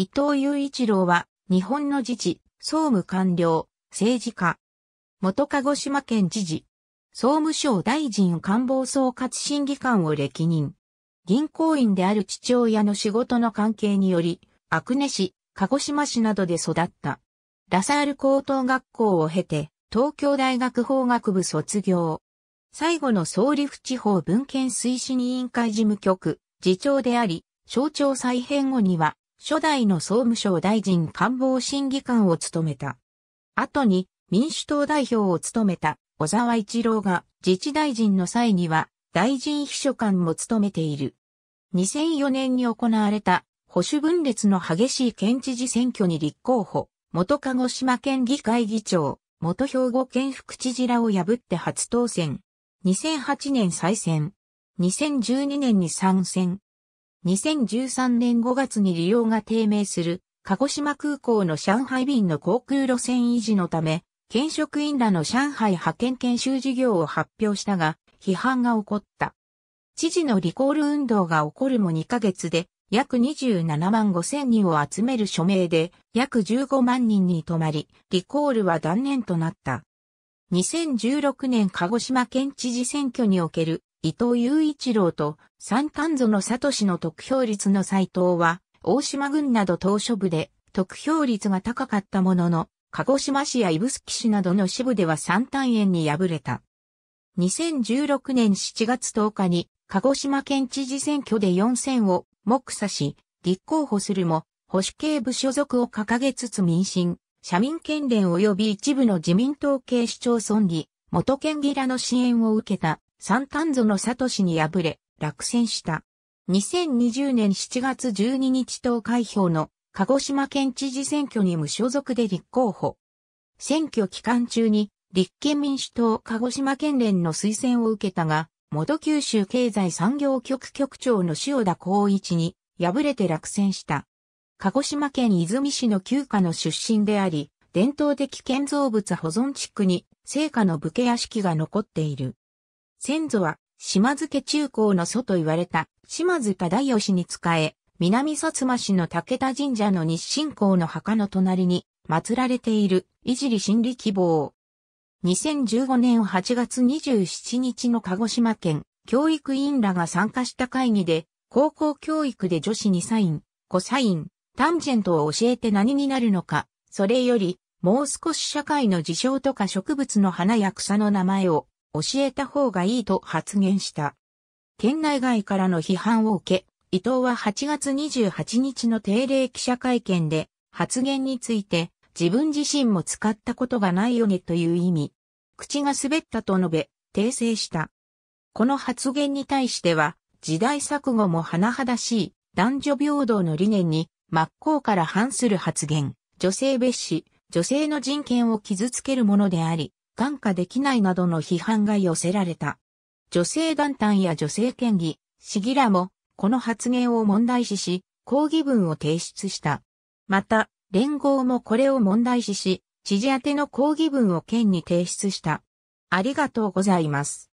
伊藤雄一郎は、日本の自治、総務官僚、政治家。元鹿児島県知事。総務省大臣官房総括審議官を歴任。銀行員である父親の仕事の関係により、阿久根市、鹿児島市などで育った。ラサール高等学校を経て、東京大学法学部卒業。最後の総理府地方文献推進委員会事務局、次長であり、省庁再編後には、初代の総務省大臣官房審議官を務めた。後に民主党代表を務めた小沢一郎が自治大臣の際には大臣秘書官も務めている。2004年に行われた保守分裂の激しい県知事選挙に立候補、元鹿児島県議会議長、元兵庫県副知事らを破って初当選。2008年再選。2012年に参戦。2013年5月に利用が低迷する鹿児島空港の上海便の航空路線維持のため、県職員らの上海派遣研修事業を発表したが、批判が起こった。知事のリコール運動が起こるも2ヶ月で、約27万5千人を集める署名で、約15万人に止まり、リコールは断念となった。2016年鹿児島県知事選挙における伊藤雄一郎と三冠祖の里氏の得票率の斎藤は、大島郡など島初部で得票率が高かったものの、鹿児島市や指宿市などの支部では三単円に敗れた。2016年7月10日に、鹿児島県知事選挙で4選を目指し、立候補するも、保守系部所属を掲げつつ民進、社民県連及び一部の自民党系市町村議、元県議らの支援を受けたサンタンゾのサトシに敗れ、落選した。2020年7月12日投開票の鹿児島県知事選挙に無所属で立候補。選挙期間中に立憲民主党鹿児島県連の推薦を受けたが、元九州経済産業局局長の塩田光一に敗れて落選した。鹿児島県泉市の旧家の出身であり、伝統的建造物保存地区に聖火の武家屋敷が残っている。先祖は、島津家中高の祖と言われた、島津忠義に仕え、南薩摩市の武田神社の日進校の墓の隣に、祀られている、いじり心理希望。2015年8月27日の鹿児島県、教育委員らが参加した会議で、高校教育で女子にサイン、コサイン、タンジェントを教えて何になるのか、それより、もう少し社会の事象とか植物の花や草の名前を教えた方がいいと発言した。県内外からの批判を受け、伊藤は8月28日の定例記者会見で発言について自分自身も使ったことがないよねという意味、口が滑ったと述べ、訂正した。この発言に対しては、時代錯誤も甚だしい男女平等の理念に真っ向から反する発言、女性蔑視、女性の人権を傷つけるものであり、感化できないなどの批判が寄せられた。女性団体や女性県議、市議らも、この発言を問題視し、抗議文を提出した。また、連合もこれを問題視し、知事宛ての抗議文を県に提出した。ありがとうございます。